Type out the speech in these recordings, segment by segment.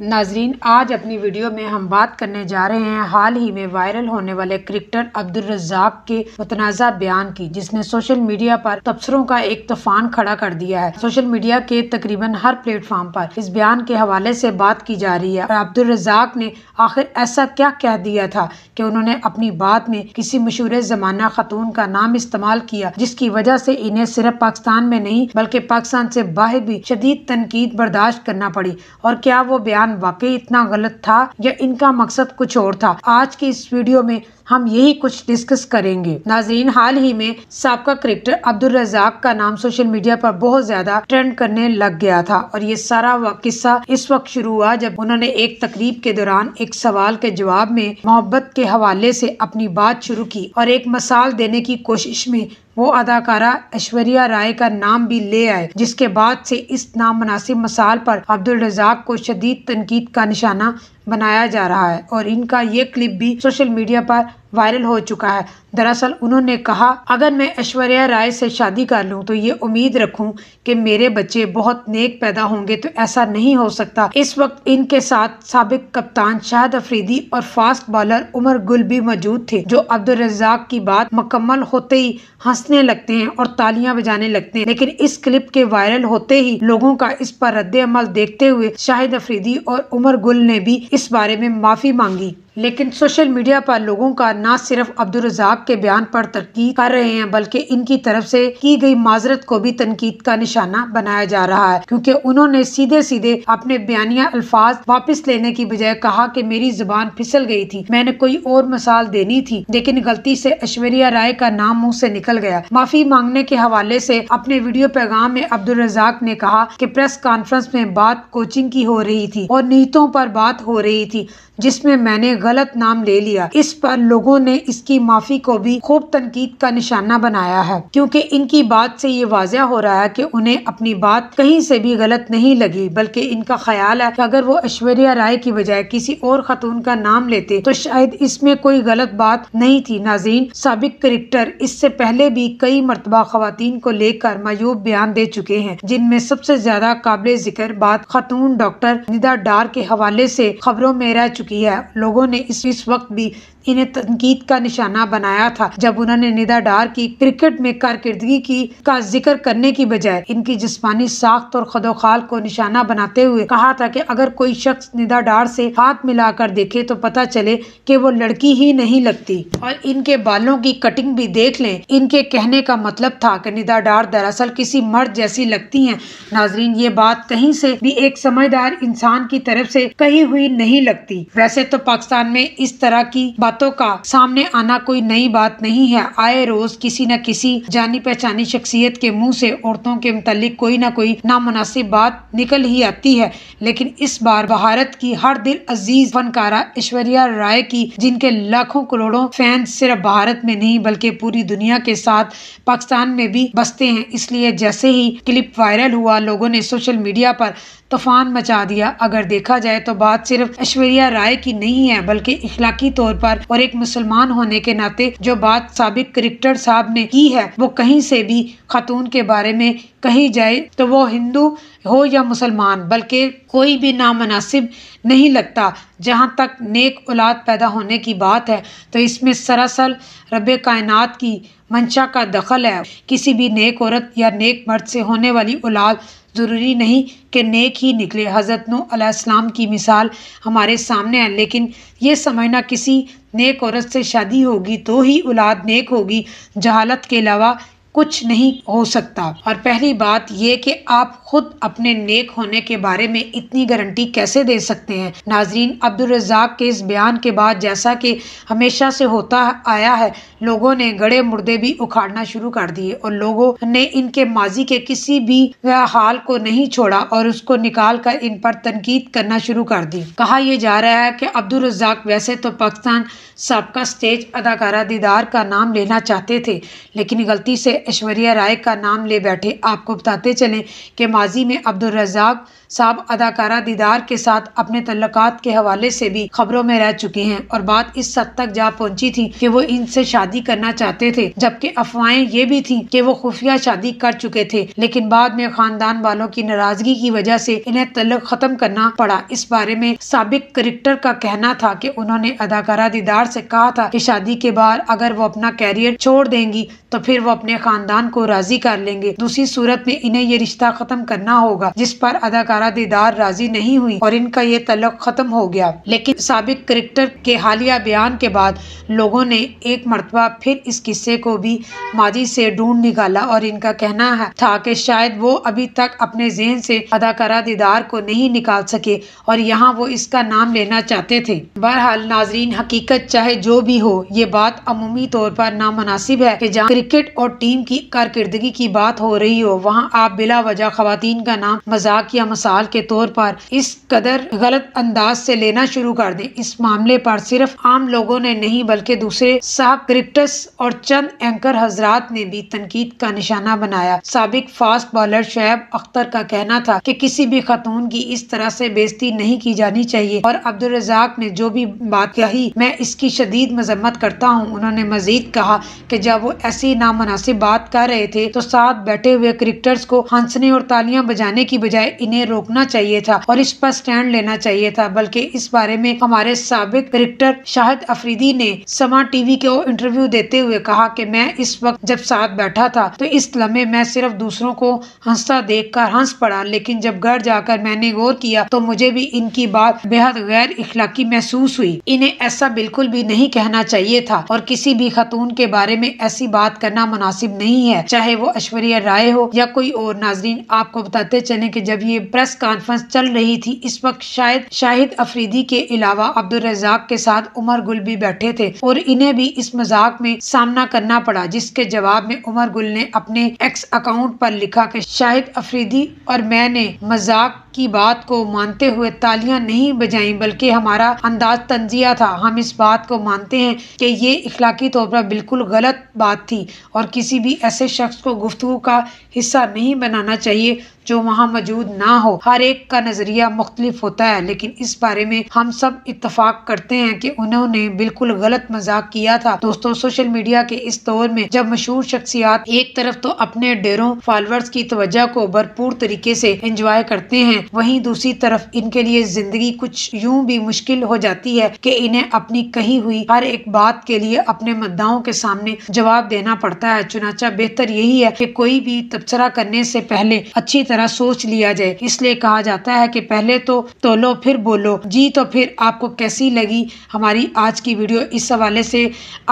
नाजरीन आज अपनी वीडियो में हम बात करने जा रहे हैं हाल ही में वायरल होने वाले क्रिकेटर अब्दुल रजाक के मतनाजा बयान की जिसने सोशल मीडिया पर तबसरों का एक तूफान खड़ा कर दिया है सोशल मीडिया के तकरीबन हर प्लेटफॉर्म पर इस बयान के हवाले से बात की जा रही है और अब्दुल रजाक ने आखिर ऐसा क्या कह दिया था कि उन्होंने अपनी बात में किसी मशहूर जमाना खतून का नाम इस्तेमाल किया जिसकी वजह से इन्हें सिर्फ पाकिस्तान में नहीं बल्कि पाकिस्तान से बाहर भी शदीद तनकीद बर्दाश्त करना पड़ी और क्या वो बयान बयान वाकई इतना गलत था या इनका मकसद कुछ और था आज की इस वीडियो में हम यही कुछ डिस्कस करेंगे नाजरीन हाल ही में सबका क्रिकेटर अब्दुल रजाक का नाम सोशल मीडिया पर बहुत ज्यादा ट्रेंड करने लग गया था और ये सारा किस्सा इस वक्त शुरू हुआ जब उन्होंने एक तकरीब के दौरान एक सवाल के जवाब में मोहब्बत के हवाले से अपनी बात शुरू की और एक मसाल देने की कोशिश में वो अदाकारा ऐश्वर्या राय का नाम भी ले आए जिसके बाद से इस नामनासिब मसाल पर अब्दुल रजाक को शदीद तनकीद का निशाना बनाया जा रहा है और इनका ये क्लिप भी सोशल मीडिया पर वायरल हो चुका है दरअसल उन्होंने कहा अगर मैं ऐश्वर्या राय से शादी कर लूं तो ये उम्मीद रखूं कि मेरे बच्चे बहुत नेक पैदा होंगे तो ऐसा नहीं हो सकता इस वक्त इनके साथ सबक कप्तान शाहद अफरीदी और फास्ट बॉलर उमर गुल भी मौजूद थे जो अब्दुल रजाक की बात मुकम्मल होते ही हंसने लगते हैं और तालियां बजाने लगते हैं लेकिन इस क्लिप के वायरल होते ही लोगों का इस पर रद्द अमल देखते हुए शाहिद अफरीदी और उमर गुल ने भी इस बारे में माफी मांगी लेकिन सोशल मीडिया पर लोगों का न सिर्फ अब्दुल रजाक के बयान पर तनकीद कर रहे हैं बल्कि इनकी तरफ से की गई माजरत को भी तनकीद का निशाना बनाया जा रहा है क्योंकि उन्होंने सीधे सीधे अपने बयानिया अल्फाज वापस लेने की बजाय कहा कि मेरी जुबान फिसल गई थी मैंने कोई और मिसाल देनी थी लेकिन गलती से ऐश्वर्या राय का नाम मुँह से निकल गया माफी मांगने के हवाले से अपने वीडियो पैगाम में अब्दुल रजाक ने कहा कि प्रेस कॉन्फ्रेंस में बात कोचिंग की हो रही थी और नीतों पर बात हो रही थी जिसमें मैंने गलत नाम ले लिया इस पर लोगों ने इसकी माफी को भी खूब तनकीद का निशाना बनाया है क्योंकि इनकी बात से ये वाजिया हो रहा है कि उन्हें अपनी बात कहीं से भी गलत नहीं लगी बल्कि इनका ख्याल है कि अगर वो ऐश्वर्या राय की बजाय किसी और खतून का नाम लेते तो शायद इसमें कोई गलत बात नहीं थी नाजीन सबक क्रिकेटर इससे पहले भी कई मरतबा खातन को लेकर मयूब बयान दे चुके हैं जिनमें सबसे ज्यादा काबिल जिक्र बात खतून डॉक्टर निदा डार के हवाले से खबरों में रह चुकी है लोगों ने हमने इस, इस वक्त भी इन्हें तनकीद का निशाना बनाया था जब उन्होंने निदा डार की क्रिकेट में कारकर्दगी की का जिक्र करने की बजाय इनकी जिसमानी साख्त और खदोखाल को निशाना बनाते हुए कहा था कि अगर कोई शख्स निदा डार से हाथ मिलाकर देखे तो पता चले कि वो लड़की ही नहीं लगती और इनके बालों की कटिंग भी देख लें इनके कहने का मतलब था कि निदा डार दरअसल किसी मर्द जैसी लगती है नाजरीन ये बात कहीं से भी एक समझदार इंसान की तरफ से कही हुई नहीं लगती वैसे तो पाकिस्तान में इस तरह की बात बातों का सामने आना कोई नई बात नहीं है आए रोज किसी न किसी जानी पहचानी शख्सियत के मुंह से औरतों के मुतालिक कोई ना कोई नामनासिब बात निकल ही आती है लेकिन इस बार भारत की हर दिल अजीज फनकारा ऐश्वर्या राय की जिनके लाखों करोड़ों फैन सिर्फ भारत में नहीं बल्कि पूरी दुनिया के साथ पाकिस्तान में भी बसते हैं इसलिए जैसे ही क्लिप वायरल हुआ लोगों ने सोशल मीडिया पर तूफान मचा दिया अगर देखा जाए तो बात सिर्फ ऐश्वर्या राय की नहीं है बल्कि इखलाकी तौर पर और एक मुसलमान होने के नाते जो बात सबक क्रिकेटर साहब ने की है वो कहीं से भी खातून के बारे में कही जाए तो वो हिंदू हो या मुसलमान बल्कि कोई भी नामनासिब नहीं लगता जहाँ तक नेक औलाद पैदा होने की बात है तो इसमें सरासर रब कायन की मंशा का दखल है किसी भी नेक औरत या नेक मर्द से होने वाली औलाद ज़रूरी नहीं कि नेक ही निकले हज़रत नूसम की मिसाल हमारे सामने है लेकिन ये समझना किसी नेक औरत से शादी होगी तो ही औलाद नेक होगी जहालत के अलावा कुछ नहीं हो सकता और पहली बात ये कि आप खुद अपने नेक होने के बारे में इतनी गारंटी कैसे दे सकते हैं नाजरीन अब्दुलरजाक के इस बयान के बाद जैसा कि हमेशा से होता आया है लोगों ने गड़े मुर्दे भी उखाड़ना शुरू कर दिए और लोगों ने इनके माजी के किसी भी हाल को नहीं छोड़ा और उसको निकाल कर इन पर तनकीद करना शुरू कर दी कहा यह जा रहा है कि अब्दुलरजाक वैसे तो पाकिस्तान सबका स्टेज अदाकारा दीदार का नाम लेना चाहते थे लेकिन गलती से ऐश्वर्या राय का नाम ले बैठे आपको बताते चलें कि माजी में अब्दुलरजाक साहब अदाकारा दीदार के साथ अपने तल्लक़ात के हवाले से भी खबरों में रह चुके हैं और बात इस हद तक जा पहुंची थी कि वो इनसे शादी करना चाहते थे जबकि अफवाहें ये भी थी कि वो खुफिया शादी कर चुके थे लेकिन बाद में खानदान वालों की नाराजगी की वजह से इन्हें तल्लक खत्म करना पड़ा इस बारे में सबक क्रिक्टर का कहना था की उन्होंने अदाकारा दीदार से कहा था की शादी के बाद अगर वो अपना कैरियर छोड़ देंगी तो फिर वो अपने खान खानदान को राजी कर लेंगे दूसरी सूरत में इन्हें ये रिश्ता खत्म करना होगा जिस पर अदाकारा दीदार राजी नहीं हुई और इनका ये तलक खत्म हो गया लेकिन सबक क्रिकेटर के हालिया बयान के बाद लोगों ने एक मरतबा फिर इस किस्से को भी माजी से ढूंढ निकाला और इनका कहना है था कि शायद वो अभी तक अपने जहन से अदाकारा दीदार को नहीं निकाल सके और यहाँ वो इसका नाम लेना चाहते थे बहरहाल नाजरीन हकीकत चाहे जो भी हो ये बात अमूमी तौर पर नामनासिब है कि जहाँ क्रिकेट और टीम की कारकर्दगी की बात हो रही हो वहाँ आप बिला वजह खातन का नाम मजाक या मसाल के तौर पर इस कदर गलत अंदाज से लेना शुरू कर दें इस मामले पर सिर्फ आम लोगों ने नहीं बल्कि दूसरे साफ क्रिक्टस और चंद एंकर हजरात ने भी तनकीद का निशाना बनाया सबक फास्ट बॉलर शेब अख्तर का कहना था कि किसी भी खतून की इस तरह से बेजती नहीं की जानी चाहिए और अब्दुल रजाक ने जो भी बात कही मैं इसकी शदीद मजम्मत करता हूँ उन्होंने मजीद कहा कि जब वो ऐसी नामनासिब बात बात कर रहे थे तो साथ बैठे हुए क्रिकेटर्स को हंसने और तालियां बजाने की बजाय इन्हें रोकना चाहिए था और इस पर स्टैंड लेना चाहिए था बल्कि इस बारे में हमारे सबक क्रिकेटर शाहिद अफरीदी ने समा टीवी को इंटरव्यू देते हुए कहा कि मैं इस वक्त जब साथ बैठा था तो इस लम्हे मैं सिर्फ दूसरों को हंसता देख कर हंस पड़ा लेकिन जब घर जाकर मैंने गौर किया तो मुझे भी इनकी बात बेहद गैर इखलाकी महसूस हुई इन्हें ऐसा बिल्कुल भी नहीं कहना चाहिए था और किसी भी खतून के बारे में ऐसी बात करना मुनासिब नहीं है चाहे वो ऐश्वर्या राय हो या कोई और नाजरीन आपको बताते चले की जब ये प्रेस कॉन्फ्रेंस चल रही थी इस वक्त शायद शाहिद अफरीदी के अलावा अब्दुल रजाक के साथ उमर गुल भी बैठे थे और इन्हें भी इस मजाक में सामना करना पड़ा जिसके जवाब में उमर गुल ने अपने एक्स अकाउंट पर लिखा कि शाहिद अफरीदी और मैंने मजाक की बात को मानते हुए तालियां नहीं बजाई बल्कि हमारा अंदाज तंजिया था हम इस बात को मानते हैं कि ये इखलाकी तौर पर बिल्कुल गलत बात थी और किसी भी ऐसे शख्स को गुफ्तु का हिस्सा नहीं बनाना चाहिए जो वहाँ मौजूद ना हो हर एक का नज़रिया मुख्तलिफ होता है लेकिन इस बारे में हम सब इतफाक करते हैं कि उन्होंने बिल्कुल गलत मजाक किया था दोस्तों सोशल मीडिया के इस दौर में जब मशहूर शख्सियात एक तरफ तो अपने डेरों फॉलोअर्स की तवज्जा को भरपूर तरीके से इंजॉय करते हैं वहीं दूसरी तरफ इनके लिए जिंदगी कुछ यूं भी मुश्किल हो जाती है कि इन्हें अपनी कही हुई हर एक बात के लिए अपने मुद्दाओं के सामने जवाब देना पड़ता है चुनाचा बेहतर यही है कि कोई भी तबसरा करने से पहले अच्छी तरह तरह सोच लिया जाए इसलिए कहा जाता है कि पहले तो तो लो फिर बोलो जी तो फिर आपको कैसी लगी हमारी आज की वीडियो इस हवाले से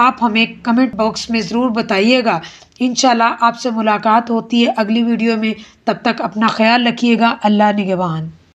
आप हमें कमेंट बॉक्स में ज़रूर बताइएगा इन आपसे मुलाकात होती है अगली वीडियो में तब तक अपना ख्याल रखिएगा अल्लाह निगवान